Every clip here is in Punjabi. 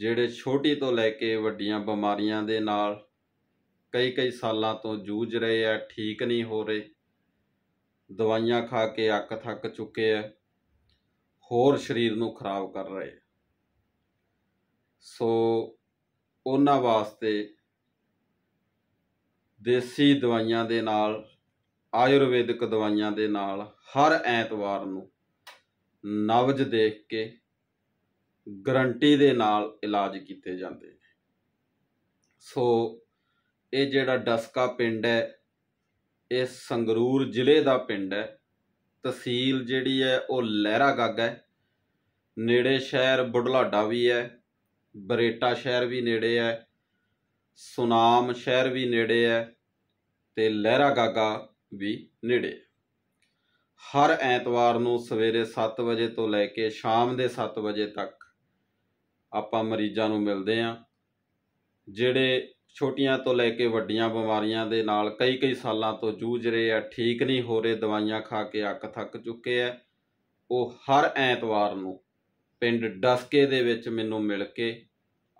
ਜਿਹੜੇ ਛੋਟੀ ਤੋਂ ਲੈ ਕੇ ਵੱਡੀਆਂ ਬਿਮਾਰੀਆਂ ਦੇ ਨਾਲ ਕਈ ਕਈ ਸਾਲਾਂ ਤੋਂ ਜੂਝ ਰਹੇ ਆ ਠੀਕ ਨਹੀਂ ਹੋ ਰਹੇ ਦਵਾਈਆਂ ਖਾ ਕੇ ਅੱਕ ਥੱਕ ਚੁੱਕੇ ਆ ਹੋਰ ਸਰੀਰ ਨੂੰ ਖਰਾਬ ਕਰ ਰਹੇ ਸੋ ਉਹਨਾਂ ਵਾਸਤੇ ਦੇਸੀ ਦਵਾਈਆਂ ਦੇ ਨਾਲ ਆਯੁਰਵੈਦਿਕ ਦਵਾਈਆਂ ਦੇ ਨਾਲ ਹਰ ਐਤਵਾਰ ਨੂੰ ਨਵਜ ਦੇਖ ਕੇ ਗਰੰਟੀ ਦੇ ਨਾਲ ਇਲਾਜ ਕੀਤੇ ਜਾਂਦੇ ਨੇ ਸੋ ਇਹ ਜਿਹੜਾ ਡਸਕਾ ਪਿੰਡ ਹੈ ਇਹ ਸੰਗਰੂਰ ਜ਼ਿਲ੍ਹੇ ਦਾ ਪਿੰਡ ਹੈ ਤਹਿਸੀਲ ਜਿਹੜੀ ਹੈ ਉਹ ਲਹਿਰਾ ਗੱਗ ਹੈ ਨੇੜੇ ਸ਼ਹਿਰ ਬੁਢਲਾਡਾ ਵੀ ਹੈ ਬਰੇਟਾ ਸ਼ਹਿਰ ਵੀ ਨੇੜੇ ਹੈ ਸੁਨਾਮ ਸ਼ਹਿਰ ਵੀ ਨੇੜੇ ਹੈ ਤੇ ਲਹਿਰਾ ਗਾਗਾ ਵੀ ਨੇੜੇ ਹਰ ਐਤਵਾਰ ਨੂੰ ਸਵੇਰੇ 7 ਵਜੇ ਤੋਂ ਲੈ ਕੇ ਸ਼ਾਮ ਦੇ 7 ਵਜੇ ਤੱਕ ਆਪਾਂ ਮਰੀਜ਼ਾਂ ਨੂੰ ਮਿਲਦੇ ਆ ਜਿਹੜੇ ਛੋਟੀਆਂ ਤੋਂ ਲੈ ਕੇ ਵੱਡੀਆਂ ਬਿਮਾਰੀਆਂ ਦੇ ਨਾਲ ਕਈ ਕਈ ਸਾਲਾਂ ਤੋਂ ਜੂਝ ਰਹੇ ਆ ਠੀਕ ਨਹੀਂ ਹੋ ਰਹੇ ਦਵਾਈਆਂ ਖਾ ਕੇ ਅੱਕ ਥੱਕ ਚੁੱਕੇ ਆ ਉਹ ਹਰ ਐਤਵਾਰ ਨੂੰ ਪਿੰਡ ਡਸਕੇ ਦੇ ਵਿੱਚ ਮੈਨੂੰ ਮਿਲ ਕੇ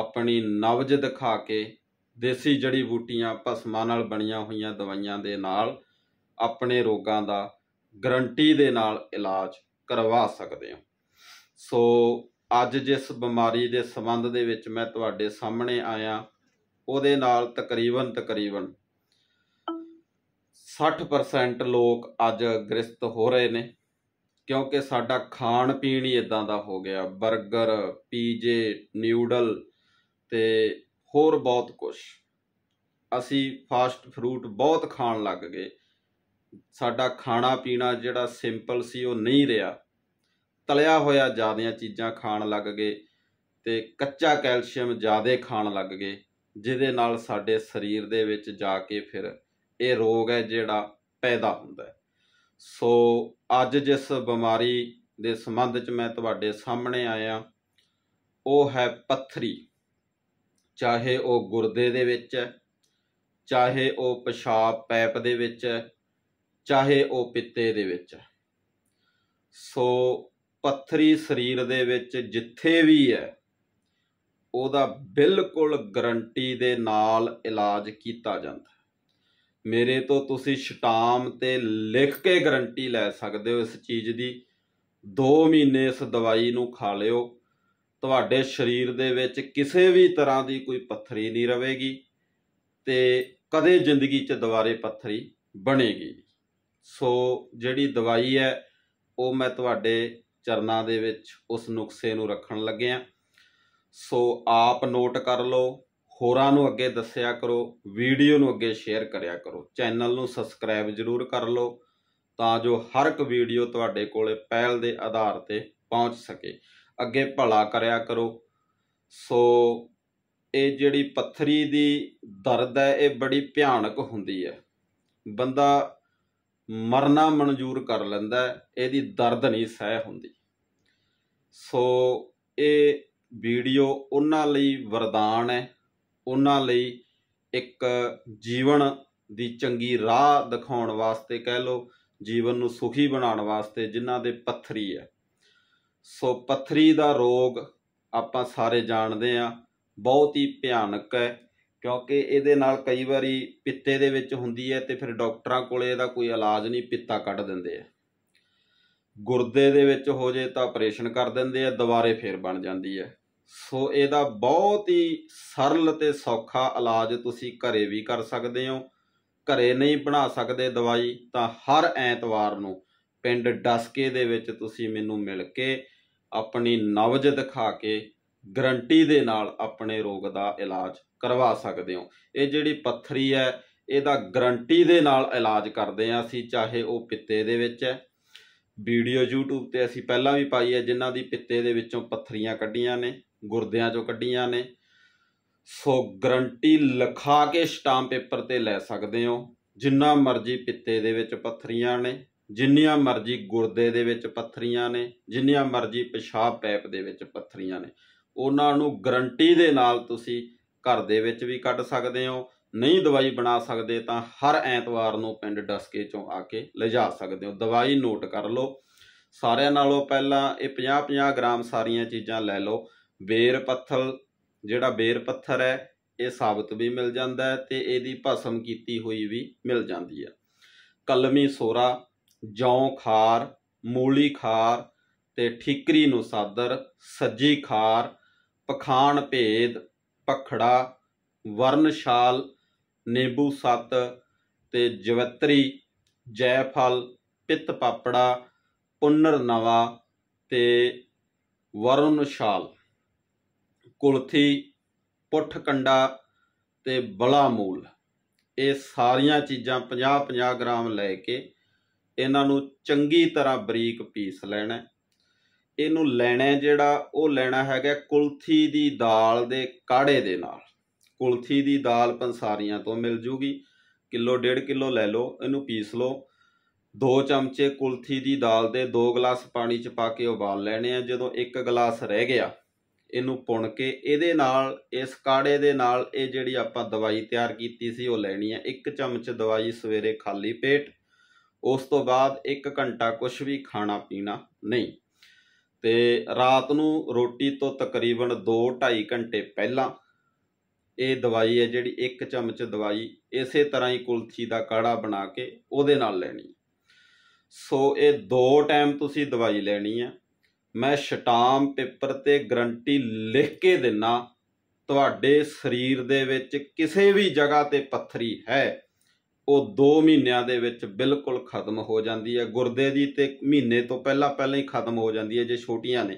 ਆਪਣੀ ਨਵਜ ਦਿਖਾ ਕੇ ਦੇਸੀ ਜੜੀ ਬੂਟੀਆਂ ਭਸਮਾਂ ਨਾਲ ਬਣੀਆਂ ਹੋਈਆਂ ਦਵਾਈਆਂ ਦੇ ਨਾਲ ਆਪਣੇ ਰੋਗਾਂ ਦਾ ਗਰੰਟੀ ਦੇ ਨਾਲ ਇਲਾਜ ਕਰਵਾ ਸਕਦੇ ਹਾਂ ਸੋ ਅੱਜ ਜਿਸ ਬਿਮਾਰੀ ਦੇ ਸੰਬੰਧ ਦੇ ਵਿੱਚ ਮੈਂ ਤੁਹਾਡੇ ਸਾਹਮਣੇ ਆਇਆ ਉਹਦੇ ਨਾਲ ਤਕਰੀਬਨ ਤਕਰੀਬਨ 60% ਲੋਕ ਅੱਜ ਗ੍ਰਸਤ ਹੋ ਰਹੇ ਨੇ ਕਿਉਂਕਿ ਸਾਡਾ ਖਾਣ ਪੀਣ ਹੀ ਇਦਾਂ ਦਾ ਹੋ ਗਿਆ 버ਗਰ ਪੀਜੇ ਨਿਊਡਲ ਤੇ ਹੋਰ ਬਹੁਤ ਕੁਝ ਅਸੀਂ ਫਾਸਟ ਫਰੂਟ ਬਹੁਤ ਖਾਣ ਲੱਗ ਗਏ ਸਾਡਾ ਖਾਣਾ ਪੀਣਾ ਜਿਹੜਾ ਸਿੰਪਲ ਸੀ ਉਹ ਨਹੀਂ ਰਿਹਾ ਤਲਿਆ ਹੋਇਆ ਜ਼ਿਆਦੀਆਂ ਚੀਜ਼ਾਂ ਖਾਣ ਲੱਗ ਗਏ ਤੇ ਕੱਚਾ ਕੈਲਸ਼ੀਅਮ ਜ਼ਿਆਦਾ ਖਾਣ ਲੱਗ ਗਏ ਜਿਹਦੇ ਨਾਲ ਸਾਡੇ ਸਰੀਰ ਦੇ ਵਿੱਚ ਜਾ ਕੇ ਫਿਰ ਇਹ ਰੋਗ ਹੈ ਜਿਹੜਾ ਪੈਦਾ ਹੁੰਦਾ ਸੋ ਅੱਜ ਜਿਸ ਬਿਮਾਰੀ ਦੇ ਸੰਬੰਧ ਵਿੱਚ ਮੈਂ ਤੁਹਾਡੇ ਸਾਹਮਣੇ ਆਇਆ ਉਹ ਹੈ ਪੱਥਰੀ ਚਾਹੇ ਉਹ ਗੁਰਦੇ ਦੇ ਵਿੱਚ ਹੈ ਚਾਹੇ ਉਹ ਪਿਸ਼ਾਬ ਪੈਪ ਦੇ ਵਿੱਚ ਹੈ ਚਾਹੇ ਉਹ ਪਿੱਤੇ ਦੇ ਵਿੱਚ ਹੈ ਸੋ ਪੱਥਰੀ ਸਰੀਰ ਦੇ ਵਿੱਚ ਜਿੱਥੇ ਵੀ ਹੈ ਉਹਦਾ ਬਿਲਕੁਲ ਗਰੰਟੀ ਦੇ ਨਾਲ ਇਲਾਜ ਕੀਤਾ ਜਾਂਦਾ ਮੇਰੇ ਤੋਂ ਤੁਸੀਂ ਸ਼ਟਾਮ ਤੇ ਲਿਖ ਕੇ ਗਰੰਟੀ ਲੈ ਸਕਦੇ ਹੋ ਇਸ ਚੀਜ਼ ਦੀ 2 ਮਹੀਨੇ ਇਸ ਦਵਾਈ ਨੂੰ ਖਾ ਲਿਓ ਤੁਹਾਡੇ ਸਰੀਰ ਦੇ ਵਿੱਚ ਕਿਸੇ ਵੀ ਤਰ੍ਹਾਂ ਦੀ ਕੋਈ ਪੱਥਰੀ ਨਹੀਂ ਰਹੇਗੀ ਤੇ ਕਦੇ ਜ਼ਿੰਦਗੀ 'ਚ ਦੁਬਾਰੇ ਪੱਥਰੀ ਬਣੇਗੀ ਸੋ ਜਿਹੜੀ ਦਵਾਈ ਹੈ ਉਹ ਮੈਂ ਤੁਹਾਡੇ ਚਰਨਾਂ ਦੇ ਵਿੱਚ ਉਸ ਨੁਕਸੇ ਨੂੰ ਰੱਖਣ ਲੱਗੇ ਆ ਸੋ ਆਪ ਨੋਟ ਕਰ ਲਓ ਹੋਰਾਂ ਨੂੰ ਅੱਗੇ ਦੱਸਿਆ ਕਰੋ ਵੀਡੀਓ ਨੂੰ ਅੱਗੇ ਸ਼ੇਅਰ ਕਰਿਆ ਕਰੋ ਚੈਨਲ ਨੂੰ ਸਬਸਕ੍ਰਾਈਬ ਜ਼ਰੂਰ ਕਰ ਲਓ ਤਾਂ ਜੋ ਹਰ ਇੱਕ ਵੀਡੀਓ ਤੁਹਾਡੇ ਕੋਲੇ ਪਹਿਲ ਦੇ ਆਧਾਰ ਤੇ ਪਹੁੰਚ ਸਕੇ ਅੱਗੇ ਭਲਾ ਕਰਿਆ ਕਰੋ ਸੋ ਇਹ ਜਿਹੜੀ ਪੱਥਰੀ ਦੀ ਦਰਦ ਹੈ ਇਹ ਬੜੀ ਭਿਆਨਕ ਹੁੰਦੀ ਹੈ ਬੰਦਾ ਮਰਨਾ ਮਨਜ਼ੂਰ ਕਰ ਲੈਂਦਾ ਇਹਦੀ ਦਰਦ ਨਹੀਂ ਸਹਿ ਹੁੰਦੀ ਸੋ ਇਹ ਵੀਡੀਓ ਉਹਨਾਂ ਲਈ ਵਰਦਾਨ ਹੈ ਉਹਨਾਂ ਲਈ ਇੱਕ ਜੀਵਨ ਦੀ ਚੰਗੀ ਰਾਹ ਦਿਖਾਉਣ ਵਾਸਤੇ ਕਹਿ ਲਓ ਜੀਵਨ ਨੂੰ ਸੁਖੀ ਬਣਾਉਣ ਵਾਸਤੇ ਜਿਨ੍ਹਾਂ ਦੇ ਪੱਥਰੀ ਹੈ ਸੋ ਪੱਥਰੀ ਦਾ ਰੋਗ ਆਪਾਂ ਸਾਰੇ ਜਾਣਦੇ ਆ ਬਹੁਤ ਹੀ ਭਿਆਨਕ ਹੈ ਕਿਉਂਕਿ ਇਹਦੇ ਨਾਲ ਕਈ ਵਾਰੀ ਪਿੱਤੇ ਦੇ ਵਿੱਚ ਹੁੰਦੀ ਹੈ ਤੇ ਫਿਰ ਡਾਕਟਰਾਂ ਕੋਲੇ ਇਹਦਾ ਕੋਈ ਇਲਾਜ ਨਹੀਂ ਪਿੱਤਾ ਕੱਢ ਦਿੰਦੇ ਆ ਗੁਰਦੇ ਦੇ ਵਿੱਚ ਹੋ ਜੇ ਤਾਂ ਆਪਰੇਸ਼ਨ ਕਰ ਦਿੰਦੇ ਆ ਦੁਬਾਰੇ ਫੇਰ ਬਣ ਜਾਂਦੀ ਹੈ ਸੋ ਇਹਦਾ ਬਹੁਤ ਹੀ ਸਰਲ ਤੇ ਸੌਖਾ ਇਲਾਜ ਤੁਸੀਂ ਘਰੇ ਵੀ ਕਰ ਸਕਦੇ ਹੋ ਘਰੇ ਨਹੀਂ ਬਣਾ ਸਕਦੇ ਦਵਾਈ ਤਾਂ ਹਰ ਐਤਵਾਰ ਨੂੰ ਪਿੰਡ ਡਸਕੇ ਦੇ ਵਿੱਚ ਤੁਸੀਂ ਮੈਨੂੰ ਮਿਲ ਕੇ ਆਪਣੀ ਨਵਜ ਦਿਖਾ ਕੇ ਗਰੰਟੀ ਦੇ ਨਾਲ ਆਪਣੇ ਰੋਗ ਦਾ ਇਲਾਜ ਕਰਵਾ ਸਕਦੇ ਹੋ ਇਹ ਜਿਹੜੀ ਪੱਥਰੀ ਹੈ ਇਹਦਾ ਗਰੰਟੀ ਦੇ ਨਾਲ ਇਲਾਜ ਕਰਦੇ ਆ ਅਸੀਂ ਚਾਹੇ ਉਹ ਪਿੱਤੇ ਦੇ ਵਿੱਚ ਹੈ ਵੀਡੀਓ YouTube ਤੇ ਅਸੀਂ ਪਹਿਲਾਂ ਵੀ ਪਾਈ ਹੈ ਜਿਨ੍ਹਾਂ ਦੀ ਪਿੱਤੇ ਦੇ ਵਿੱਚੋਂ ਪੱਥਰੀਆਂ ਕੱਢੀਆਂ ਨੇ ਗੁਰਦਿਆਂ ਚੋਂ ਕੱਢੀਆਂ ਨੇ ਸੋ ਗਰੰਟੀ ਲਿਖਾ ਕੇ ਸਟਾਮ ਪੇਪਰ ਤੇ ਲੈ ਸਕਦੇ ਹੋ ਜਿੰਨਾ ਮਰਜ਼ੀ ਪਿੱਤੇ ਦੇ ਵਿੱਚ ਪੱਥਰੀਆਂ ਨੇ ਜਿੰਨੀਆਂ ਮਰਜ਼ੀ ਗੁਰਦੇ ਦੇ ਵਿੱਚ ਪੱਥਰੀਆਂ ਨੇ ਜਿੰਨੀਆਂ ਮਰਜ਼ੀ ਪਿਸ਼ਾਬ ਪੈਪ ਦੇ ਵਿੱਚ ਪੱਥਰੀਆਂ ਨੇ ਉਹਨਾਂ ਨੂੰ ਗਰੰਟੀ ਦੇ ਨਾਲ ਤੁਸੀਂ ਘਰ ਦੇ ਵਿੱਚ ਵੀ ਕੱਢ ਸਕਦੇ ਹੋ ਨਹੀਂ ਦਵਾਈ ਬਣਾ ਸਕਦੇ ਤਾਂ ਹਰ ਐਤਵਾਰ ਨੂੰ ਪਿੰਡ ਡਸਕੇ ਚੋਂ ਆ ਕੇ ਲਿਜਾ ਸਕਦੇ ਹੋ ਦਵਾਈ ਨੋਟ ਕਰ ਲਓ ਸਾਰਿਆਂ ਨਾਲੋਂ ਪਹਿਲਾਂ ਇਹ 50-50 ਗ੍ਰਾਮ ਸਾਰੀਆਂ ਚੀਜ਼ਾਂ ਲੈ ਲਓ ਬੇਰ ਪੱਥਲ ਜਿਹੜਾ ਬੇਰ ਪੱਥਰ ਹੈ ਇਹ ਸਾਬਤ ਵੀ ਮਿਲ ਜਾਂਦਾ ਹੈ ਤੇ ਇਹਦੀ ਭਸਮ ਕੀਤੀ ਹੋਈ ਵੀ ਮਿਲ ਜਾਂਦੀ ਹੈ ਕਲਮੀ ਸੋਰਾ ਜੌ ਖਾਰ ਮੂਲੀ ਖਾਰ ਤੇ ਠਿਕਰੀ ਨੂੰ ਸਾਦਰ ਸੱਜੀ ਖਾਰ ਪਖਾਨ ਭੇਦ ਪਖੜਾ ਵਰਨਸ਼ਾਲ ਨਿੰਬੂ ਸੱਤ ਤੇ ਜਵਤਰੀ ਜੈਫਲ ਪਿੱਤ ਪਾਪੜਾ ਪੁੰਨਰ ਨਵਾ ਤੇ ਵਰਨ ਸ਼ਾਲ ਕੁਲਥੀ ਪੁੱਠ ਕੰਡਾ ਤੇ ਬਲਾ ਮੂਲ ਇਹ ਸਾਰੀਆਂ ਚੀਜ਼ਾਂ 50 50 ਗ੍ਰਾਮ ਲੈ ਕੇ ਇਹਨਾਂ ਨੂੰ ਚੰਗੀ ਤਰ੍ਹਾਂ ਬਰੀਕ ਪੀਸ ਲੈਣਾ ਇਹਨੂੰ ਲੈਣਾ ਜਿਹੜਾ ਉਹ ਲੈਣਾ ਹੈਗਾ ਕੁਲਥੀ ਦੀ ਦਾਲ ਦੇ ਕਾੜੇ ਦੇ ਨਾਲ ਕੁਲਥੀ ਦੀ ਦਾਲ ਪੰਸਾਰੀਆਂ ਤੋਂ ਮਿਲ ਜੂਗੀ ਕਿਲੋ ਡੇਢ ਕਿਲੋ ਲੈ ਲਓ ਇਹਨੂੰ ਪੀਸ ਲਓ ਦੋ ਚਮਚੇ ਕੁਲਥੀ ਦੀ ਦਾਲ ਦੇ ਦੋ ਗਲਾਸ ਪਾਣੀ ਚ ਪਾ ਕੇ ਉਬਾਲ ਲੈਣੇ ਆ ਜਦੋਂ ਇੱਕ ਗਲਾਸ ਰਹਿ ਗਿਆ ਇਹਨੂੰ ਪੁਣ ਕੇ ਇਹਦੇ ਨਾਲ ਇਸ ਕਾੜੇ ਦੇ ਨਾਲ ਇਹ ਜਿਹੜੀ ਆਪਾਂ ਦਵਾਈ ਤਿਆਰ ਕੀਤੀ ਸੀ ਉਹ ਲੈਣੀ ਹੈ ਇੱਕ ਚਮਚ ਦਵਾਈ ਸਵੇਰੇ ਖਾਲੀ ਪੇਟ ਉਸ ਤੋਂ ਬਾਅਦ 1 ਘੰਟਾ ਕੁਝ ਵੀ ਖਾਣਾ ਪੀਣਾ ਨਹੀਂ ਤੇ ਰਾਤ ਨੂੰ ਰੋਟੀ ਤੋਂ ਤਕਰੀਬਨ 2 2.5 ਘੰਟੇ ਪਹਿਲਾਂ ਇਹ ਦਵਾਈ ਹੈ ਜਿਹੜੀ ਇੱਕ ਚਮਚ ਦਵਾਈ ਇਸੇ ਤਰ੍ਹਾਂ ਹੀ ਕੁਲਥੀ ਦਾ ਕਾੜਾ ਬਣਾ ਕੇ ਉਹਦੇ ਨਾਲ ਲੈਣੀ ਸੋ ਇਹ ਦੋ ਟਾਈਮ ਤੁਸੀਂ ਦਵਾਈ ਲੈਣੀ ਹੈ ਮੈਂ ਸ਼ਟਾਮ ਪੇਪਰ ਤੇ ਗਰੰਟੀ ਲਿਖ ਕੇ ਦਿੰਨਾ ਤੁਹਾਡੇ ਸਰੀਰ ਦੇ ਵਿੱਚ ਕਿਸੇ ਵੀ ਜਗ੍ਹਾ ਤੇ ਪੱਥਰੀ ਹੈ ਉਹ 2 ਮਹੀਨਿਆਂ ਦੇ ਵਿੱਚ ਬਿਲਕੁਲ ਖਤਮ ਹੋ ਜਾਂਦੀ ਹੈ ਗੁਰਦੇ ਦੀ ਤੇ ਮਹੀਨੇ ਤੋਂ ਪਹਿਲਾਂ ਪਹਿਲਾਂ ਹੀ ਖਤਮ ਹੋ ਜਾਂਦੀ ਹੈ ਜੇ ਛੋਟੀਆਂ ਨੇ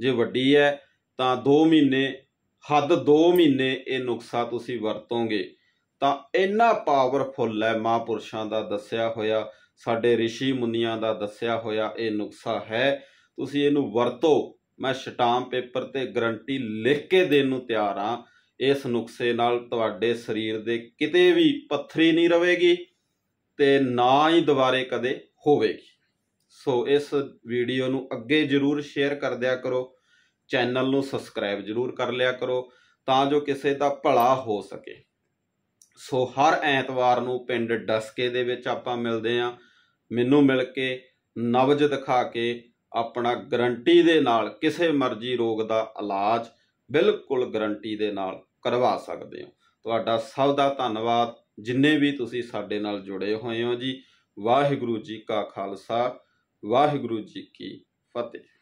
ਜੇ ਵੱਡੀ ਹੈ ਤਾਂ 2 ਮਹੀਨੇ ਹੱਦ 2 ਮਹੀਨੇ ਇਹ ਨੁਕਸਾ ਤੁਸੀਂ ਵਰਤੋਗੇ ਤਾਂ ਇੰਨਾ ਪਾਵਰਫੁੱਲ ਹੈ ਮਹਾਪੁਰਸ਼ਾਂ ਦਾ ਦੱਸਿਆ ਹੋਇਆ ਸਾਡੇ ઋષਿ ਮੁਨੀਆਂ ਦਾ ਦੱਸਿਆ ਹੋਇਆ ਇਹ ਨੁਕਸਾ ਹੈ ਤੁਸੀਂ ਇਹਨੂੰ ਵਰਤੋ ਮੈਂ ਸ਼ਟਾਮ ਪੇਪਰ ਤੇ ਗਰੰਟੀ ਲਿਖ ਕੇ ਦੇਣ ਨੂੰ ਤਿਆਰ ਹਾਂ ਇਸ ਨੁਕਸੇ ਨਾਲ ਤੁਹਾਡੇ ਸਰੀਰ ਦੇ ਕਿਤੇ ਵੀ ਪੱਥਰੀ ਨਹੀਂ ਰਹੇਗੀ ਤੇ ਨਾ ਹੀ ਦੁਬਾਰੇ ਕਦੇ ਹੋਵੇਗੀ ਸੋ ਇਸ ਵੀਡੀਓ ਨੂੰ ਅੱਗੇ ਜ਼ਰੂਰ ਸ਼ੇਅਰ ਕਰ ਦਿਆ ਕਰੋ ਚੈਨਲ ਨੂੰ ਸਬਸਕ੍ਰਾਈਬ ਜਰੂਰ ਕਰ ਲਿਆ ਕਰੋ ਤਾਂ ਜੋ ਕਿਸੇ ਦਾ ਭਲਾ ਹੋ ਸਕੇ ਸੋ ਹਰ ਐਤਵਾਰ ਨੂੰ ਪਿੰਡ ਡਸਕੇ ਦੇ ਵਿੱਚ ਆਪਾਂ ਮਿਲਦੇ ਆ ਮੈਨੂੰ ਮਿਲ ਕੇ ਨਵਜ ਦਿਖਾ ਕੇ ਆਪਣਾ ਗਰੰਟੀ ਦੇ ਨਾਲ ਕਿਸੇ ਮਰਜ਼ੀ ਰੋਗ ਦਾ ਇਲਾਜ ਬਿਲਕੁਲ ਗਰੰਟੀ ਦੇ ਨਾਲ ਕਰਵਾ ਸਕਦੇ ਹੋ ਤੁਹਾਡਾ ਸਭ ਦਾ ਧੰਨਵਾਦ ਜਿੰਨੇ ਵੀ ਤੁਸੀਂ ਸਾਡੇ ਨਾਲ ਜੁੜੇ ਹੋਏ ਹੋ ਜੀ ਵਾਹਿਗੁਰੂ ਜੀ ਕਾ ਖਾਲਸਾ ਵਾਹਿਗੁਰੂ ਜੀ ਕੀ ਫਤਿਹ